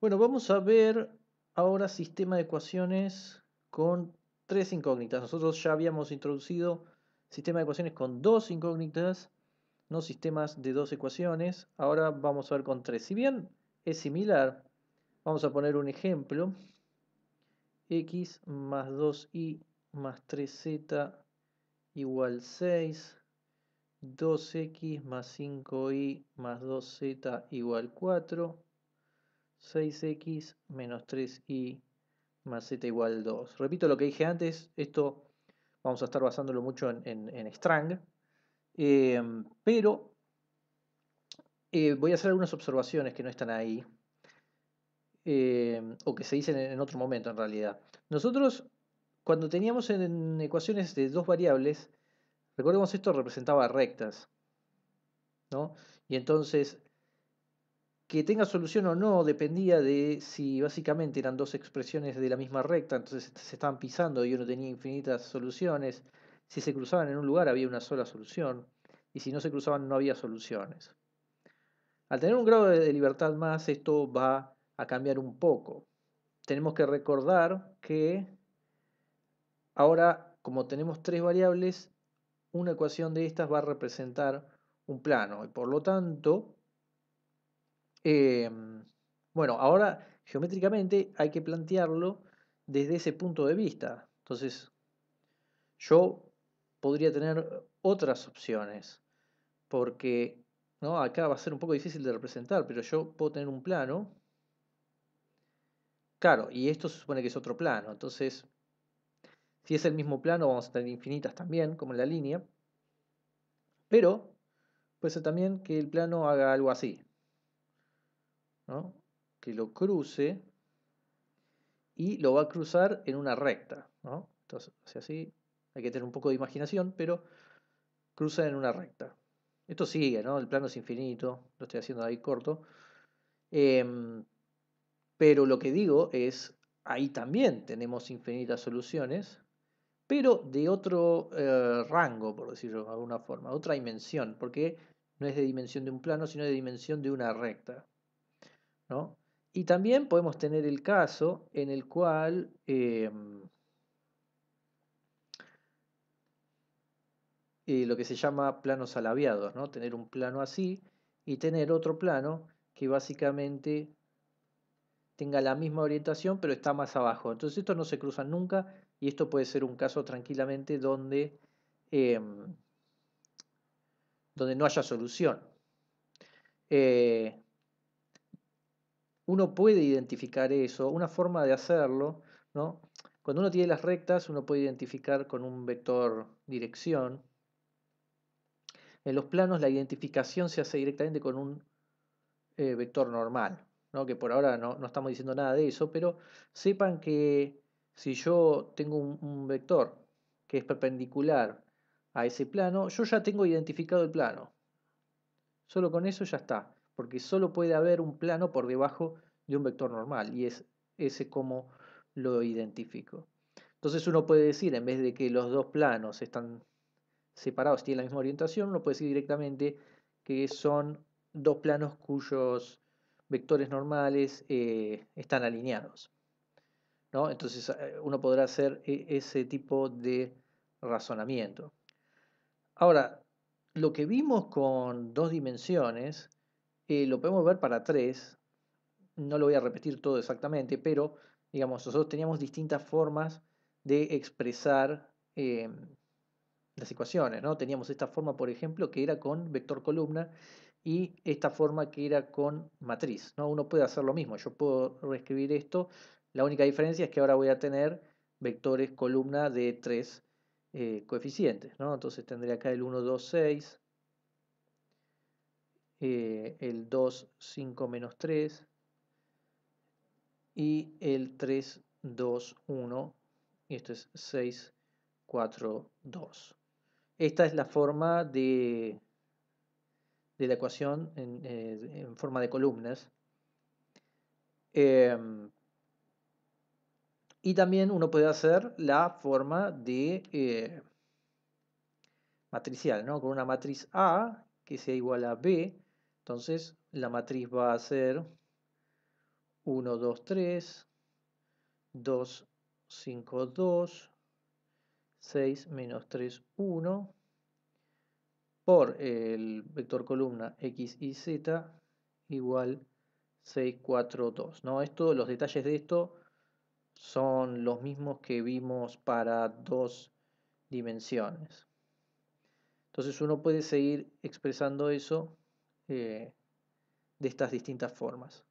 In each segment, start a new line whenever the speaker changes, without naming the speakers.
Bueno, vamos a ver ahora sistema de ecuaciones con tres incógnitas. Nosotros ya habíamos introducido sistema de ecuaciones con dos incógnitas, no sistemas de dos ecuaciones. Ahora vamos a ver con tres. Si bien es similar, vamos a poner un ejemplo. x más 2y más 3z igual 6. 2x más 5y más 2z igual 4. 6x menos 3y más z igual 2. Repito lo que dije antes, esto vamos a estar basándolo mucho en, en, Strang, eh, pero eh, voy a hacer algunas observaciones que no están ahí, eh, o que se dicen en otro momento en realidad. Nosotros, cuando teníamos en ecuaciones de dos variables, recordemos esto representaba rectas, ¿no? Y entonces que tenga solución o no dependía de si básicamente eran dos expresiones de la misma recta, entonces se estaban pisando y uno tenía infinitas soluciones. Si se cruzaban en un lugar había una sola solución y si no se cruzaban no había soluciones. Al tener un grado de libertad más, esto va a cambiar un poco. Tenemos que recordar que ahora, como tenemos tres variables, una ecuación de estas va a representar un plano y por lo tanto Em, bueno, ahora geométricamente hay que plantearlo desde ese punto de vista. Entonces, yo podría tener otras opciones, porque ¿no? acá va a ser un poco difícil de representar, pero yo puedo tener un plano. Claro, y esto se supone que es otro plano, entonces, si es el mismo plano, vamos a tener infinitas también, como en la línea, pero puede ser también que el plano haga algo así que lo cruce y lo va a cruzar en una recta. Entonces, así, hay que tener un poco de imaginación, pero cruza en una recta. Esto sigue, ¿no? El plano es infinito, lo estoy haciendo ahí corto. Em, pero lo que digo es, ahí también tenemos infinitas soluciones, pero de otro eh, rango, por decirlo de alguna forma, otra dimensión, porque no es de dimensión de un plano, sino de dimensión de una recta. Y también podemos tener el caso en el cual em, eh, lo que se llama planos alabiados, ¿no? Tener un plano así y tener otro plano que básicamente tenga la misma orientación pero está más abajo. Entonces estos no se cruzan nunca y esto puede ser un caso tranquilamente donde, em, donde no haya solución. Eh, uno puede identificar eso, una forma de hacerlo, ¿no? Cuando uno tiene las rectas, uno puede identificar con un vector dirección. En los planos la identificación se hace directamente con un eh, vector normal, ¿no? que por ahora no, no, estamos diciendo nada de eso, pero sepan que si yo tengo un vector que es perpendicular a ese plano, yo ya tengo identificado el plano. Solo con eso ya está porque solo puede haber un plano por debajo de un vector normal y es ese como lo identifico. Entonces uno puede decir, en vez de que los dos planos están separados, tienen la misma orientación, uno puede decir directamente que son dos planos cuyos vectores normales eh, están alineados. Entonces eh, uno podrá hacer e, ese tipo de razonamiento. Ahora, lo que vimos con dos dimensiones eh, lo podemos ver para tres. No lo voy a repetir todo exactamente, pero digamos, nosotros teníamos distintas formas de expresar eh, las ecuaciones. ¿no? Teníamos esta forma, por ejemplo, que era con vector columna y esta forma que era con matriz. ¿no? Uno puede hacer lo mismo, yo puedo reescribir esto. La única diferencia es que ahora voy a tener vectores columna de tres eh, coeficientes. ¿no? Entonces tendría acá el 1, 2, 6, eh, el 2, 5 menos 3 y el 3, 2, 1 y esto es 6, 4, 2. Esta es la forma de, de la ecuación en, eh, forma de columnas. Em, y también uno puede hacer la forma de eh, matricial, ¿no? Con una matriz A que sea igual a B entonces la matriz va a ser 1, 2, 3, 2, 5, 2, 6, menos 3, 1, por el vector columna x y z igual 6, 4, 2. los detalles de esto son los mismos que vimos para dos dimensiones. Entonces uno puede seguir expresando eso eh, de estas distintas formas.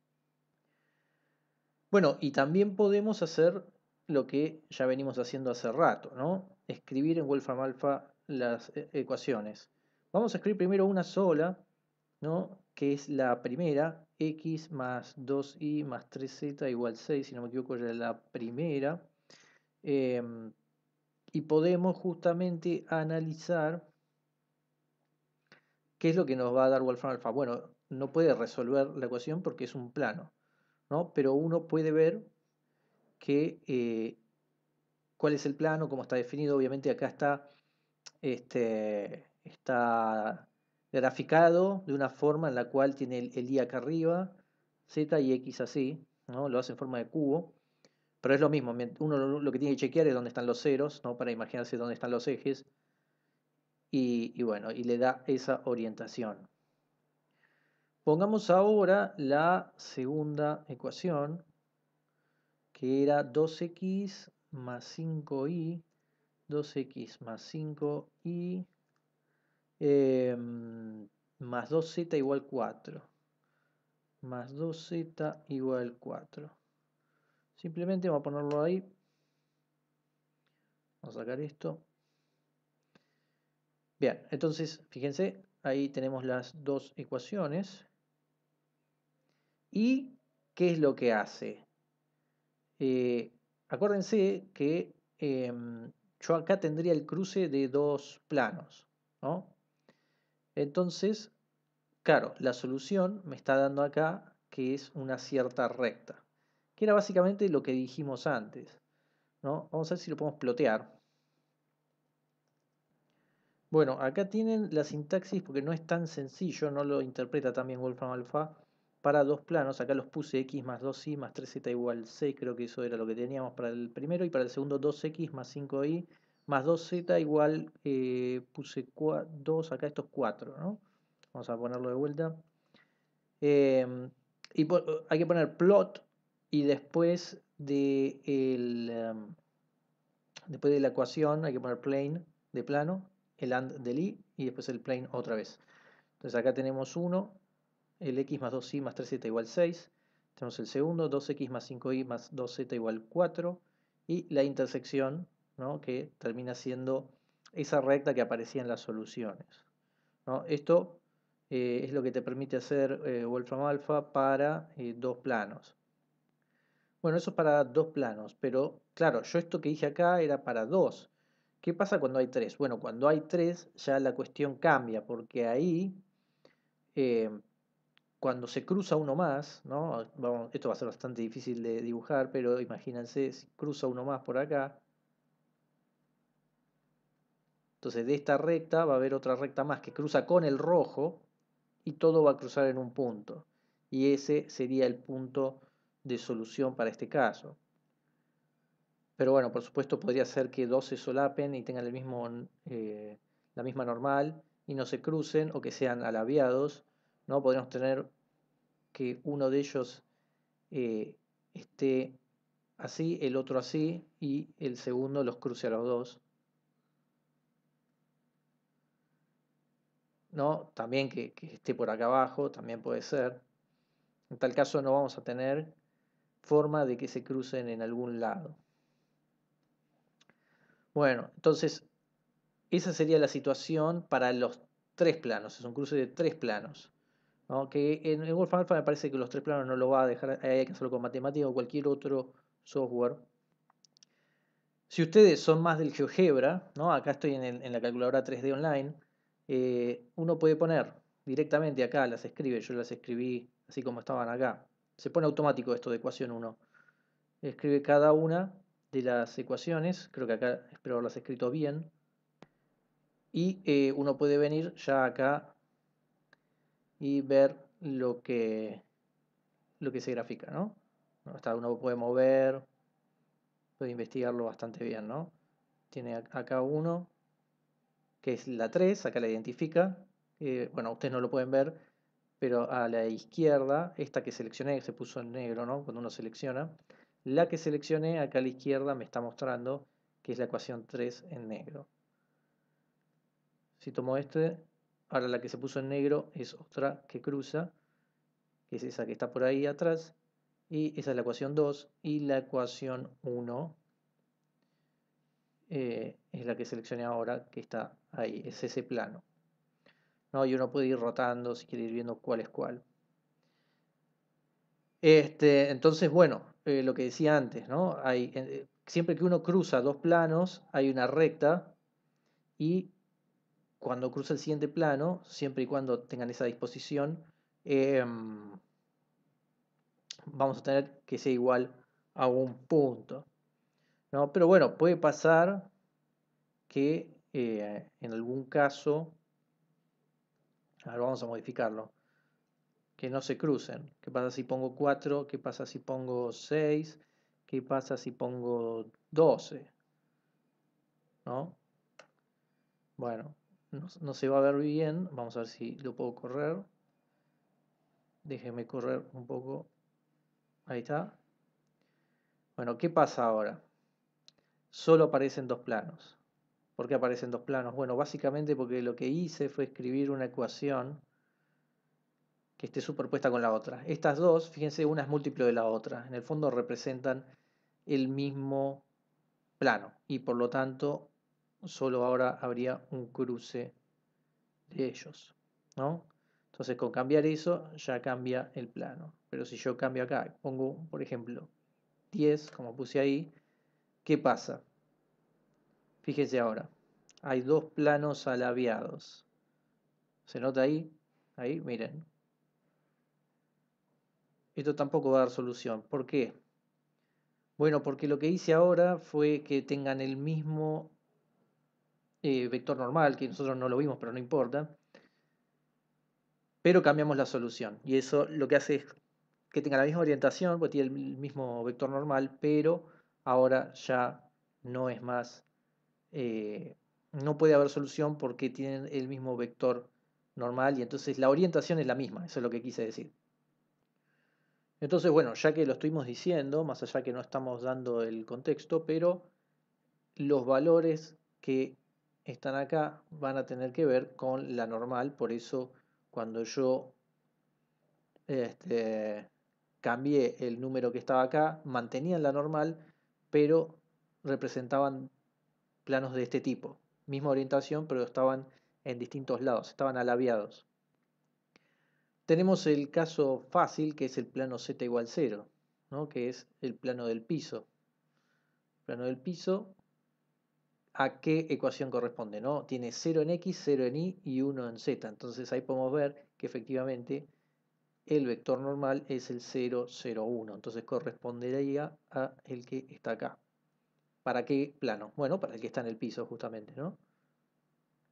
Bueno, y también podemos hacer lo que ya venimos haciendo hace rato, ¿no? Escribir en Wolfram Alpha las e-, ecuaciones. Vamos a escribir primero una sola, ¿no? Que es la primera, x más 2y más 3z igual 6, si no me equivoco, era la primera. Em, y podemos justamente analizar ¿Qué es lo que nos va a dar Wolfram Alpha? Bueno, no puede resolver la ecuación porque es un plano, ¿no? Pero uno puede ver que eh, cuál es el plano, cómo está definido. Obviamente acá está, este, está graficado de una forma en la cual tiene el, el, acá arriba, z y x así, ¿no? Lo hace en forma de cubo. Pero es lo mismo, uno lo que tiene que chequear es dónde están los ceros, ¿no? Para imaginarse dónde están los ejes y, bueno, y le da esa orientación. Pongamos ahora la segunda ecuación, que era 2x más 5y, 2x más 5y em, más 2z igual 4, más 2z igual 4. Simplemente vamos a ponerlo ahí. Vamos a sacar esto. Bien, entonces, fíjense, ahí tenemos las dos ecuaciones. ¿Y qué es lo que hace? Eh, acuérdense que em, yo acá tendría el cruce de dos planos, ¿no? Entonces, claro, la solución me está dando acá que es una cierta recta, que era básicamente lo que dijimos antes, ¿no? Vamos a ver si lo podemos plotear. Bueno, acá tienen la sintaxis porque no es tan sencillo, no lo interpreta también Wolfram Alpha para dos planos. Acá los puse x más 2y más 3z igual c, creo que eso era lo que teníamos para el primero y para el segundo 2x más 5y más 2z igual eh, puse 2, acá estos 4, ¿no? Vamos a ponerlo de vuelta. Em, y eh, hay que poner plot y después de, el, em, después de la ecuación hay que poner plane de plano el AND del i y después el plane otra vez. Entonces acá tenemos 1, el x más 2y más 3z igual 6. Tenemos el segundo, 2x más 5y más 2z igual 4. Y la intersección, que termina siendo esa recta que aparecía en las soluciones. Esto eh, es lo que te permite hacer eh, Wolfram Alpha para eh, dos planos. Bueno, eso es para dos planos, pero claro, yo esto que dije acá era para dos. ¿Qué pasa cuando hay tres? Bueno, cuando hay tres ya la cuestión cambia, porque ahí eh, cuando se cruza uno más, ¿no? esto va a ser bastante difícil de dibujar, pero imagínense, si cruza uno más por acá, entonces de esta recta va a haber otra recta más que cruza con el rojo y todo va a cruzar en un punto. Y ese sería el punto de solución para este caso. Pero bueno, por supuesto podría ser que dos se solapen y tengan el mismo, eh, la misma normal y no se crucen o que sean alabiados. ¿no? Podríamos tener que uno de ellos eh, esté así, el otro así y el segundo los cruce a los dos. ¿No? También que esté por acá abajo, también puede ser. En tal caso no vamos a tener forma de que se crucen en algún lado. Bueno, entonces esa sería la situación para los tres planos. Es un cruce de tres planos. Aunque en, el Alpha me parece que los tres planos no lo va a dejar, hay que hacerlo con matemática o cualquier otro software. Si ustedes son más del GeoGebra, ¿no? acá estoy en, la calculadora 3D online, eh, uno puede poner directamente acá, las escribe, yo las escribí así como estaban acá. Se pone automático esto de ecuación 1. Escribe cada una las ecuaciones, creo que acá espero haberlas escrito bien, y eh, uno puede venir ya acá y ver lo que, lo que se grafica, ¿no? Hasta uno puede mover, puede investigarlo bastante bien, ¿no? Tiene acá uno, que es la 3, acá la identifica, eh, bueno, ustedes no lo pueden ver, pero a la izquierda, esta que seleccioné, que se puso en negro, ¿no? Cuando uno selecciona, la que seleccioné acá a la izquierda me está mostrando que es la ecuación 3 en negro. Si tomo este, ahora la que se puso en negro es otra que cruza, que es esa que está por ahí atrás, y esa es la ecuación 2, y la ecuación 1 eh, es la que seleccioné ahora, que está ahí, es ese plano. ¿No? Y uno puede ir rotando si quiere ir viendo cuál es cuál. Este, entonces, bueno, eh, lo que decía antes, ¿no? Hay, eh, siempre que uno cruza dos planos, hay una recta y cuando cruza el siguiente plano, siempre y cuando tengan esa disposición, em, vamos a tener que sea igual a un punto. ¿no? Pero bueno, puede pasar que eh, en algún caso, ahora vamos a modificarlo, que no se crucen. ¿Qué pasa si pongo 4? ¿Qué pasa si pongo 6? ¿Qué pasa si pongo 12? ¿No? Bueno, no, se va a ver bien. Vamos a ver si lo puedo correr. Déjeme correr un poco. Ahí está. Bueno, ¿qué pasa ahora? Solo aparecen dos planos. ¿Por qué aparecen dos planos? Bueno, básicamente porque lo que hice fue escribir una ecuación que esté superpuesta con la otra. Estas dos, fíjense, una es múltiplo de la otra. En el fondo representan el mismo plano y por lo tanto solo ahora habría un cruce de ellos. ¿no? Entonces con cambiar eso ya cambia el plano. Pero si yo cambio acá, pongo por ejemplo 10 como puse ahí, ¿qué pasa? Fíjense ahora, hay dos planos alabiados. ¿Se nota ahí? Ahí, miren, esto tampoco va a dar solución. ¿Por qué? Bueno, porque lo que hice ahora fue que tengan el mismo eh, vector normal, que nosotros no lo vimos, pero no importa. Pero cambiamos la solución. Y eso lo que hace es que tenga la misma orientación, porque tiene el mismo vector normal, pero ahora ya no es más, eh, no puede haber solución porque tienen el mismo vector normal y entonces la orientación es la misma, eso es lo que quise decir. Entonces, bueno, ya que lo estuvimos diciendo, más allá que no estamos dando el contexto, pero los valores que están acá van a tener que ver con la normal, por eso cuando yo este, cambié el número que estaba acá, mantenían la normal, pero representaban planos de este tipo, misma orientación, pero estaban en distintos lados, estaban alabiados. Tenemos el caso fácil que es el plano z igual 0, ¿no? que es el plano del piso. Plano del piso, ¿a qué ecuación corresponde? ¿no? Tiene 0 en x, 0 en y y 1 en z. Entonces ahí podemos ver que efectivamente el vector normal es el 0, 0, 1. Entonces correspondería a el que está acá. ¿Para qué plano? Bueno, para el que está en el piso justamente, ¿no?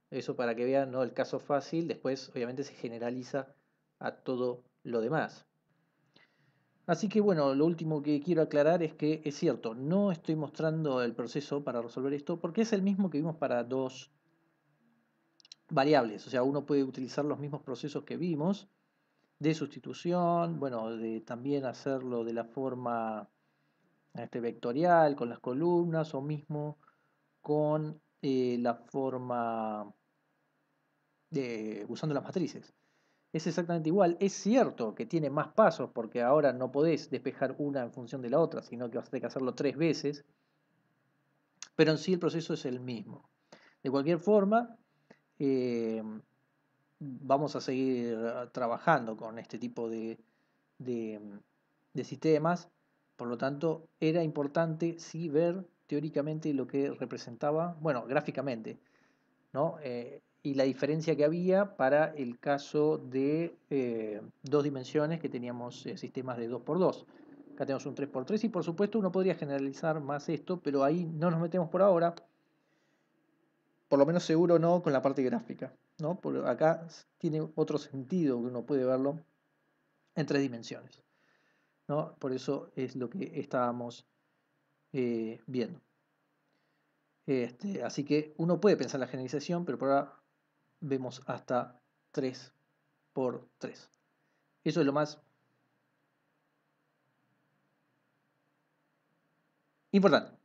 Eso para que vean, ¿no? El caso fácil, después obviamente se generaliza a todo lo demás. Así que bueno, lo último que quiero aclarar es que es cierto, no estoy mostrando el proceso para resolver esto porque es el mismo que vimos para dos variables. O sea, uno puede utilizar los mismos procesos que vimos de sustitución, bueno, de también hacerlo de la forma este, vectorial con las columnas o mismo con eh, la forma de, usando las matrices es exactamente igual. Es cierto que tiene más pasos porque ahora no podés despejar una en función de la otra, sino que vas a tener que hacerlo tres veces, pero en sí el proceso es el mismo. De cualquier forma, eh, vamos a seguir trabajando con este tipo de, sistemas, por lo tanto era importante sí ver teóricamente lo que representaba, bueno, gráficamente, ¿no? Eh, y la diferencia que había para el caso de eh, dos dimensiones que teníamos eh, sistemas de 2x2. Acá tenemos un 3x3 y por supuesto uno podría generalizar más esto, pero ahí no nos metemos por ahora. Por lo menos seguro no con la parte gráfica. ¿no? acá tiene otro sentido que uno puede verlo en tres dimensiones. Por eso es lo que estábamos eh, viendo. Este, así que uno puede pensar la generalización, pero por ahora vemos hasta 3 por 3. Eso es lo más importante.